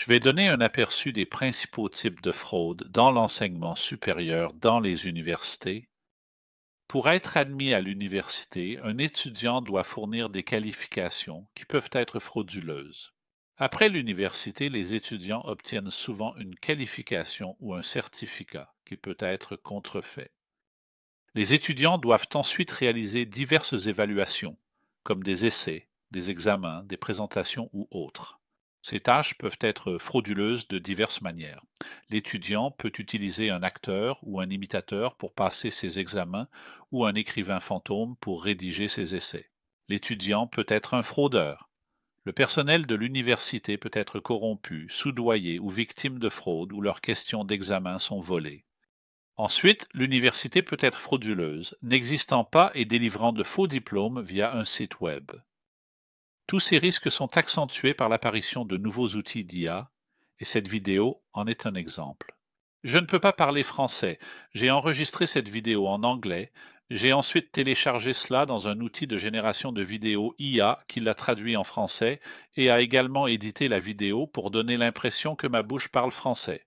Je vais donner un aperçu des principaux types de fraude dans l'enseignement supérieur dans les universités. Pour être admis à l'université, un étudiant doit fournir des qualifications qui peuvent être frauduleuses. Après l'université, les étudiants obtiennent souvent une qualification ou un certificat qui peut être contrefait. Les étudiants doivent ensuite réaliser diverses évaluations, comme des essais, des examens, des présentations ou autres. Ces tâches peuvent être frauduleuses de diverses manières. L'étudiant peut utiliser un acteur ou un imitateur pour passer ses examens ou un écrivain fantôme pour rédiger ses essais. L'étudiant peut être un fraudeur. Le personnel de l'université peut être corrompu, soudoyé ou victime de fraude où leurs questions d'examen sont volées. Ensuite, l'université peut être frauduleuse, n'existant pas et délivrant de faux diplômes via un site web. Tous ces risques sont accentués par l'apparition de nouveaux outils d'IA, et cette vidéo en est un exemple. Je ne peux pas parler français, j'ai enregistré cette vidéo en anglais, j'ai ensuite téléchargé cela dans un outil de génération de vidéos IA qui l'a traduit en français et a également édité la vidéo pour donner l'impression que ma bouche parle français.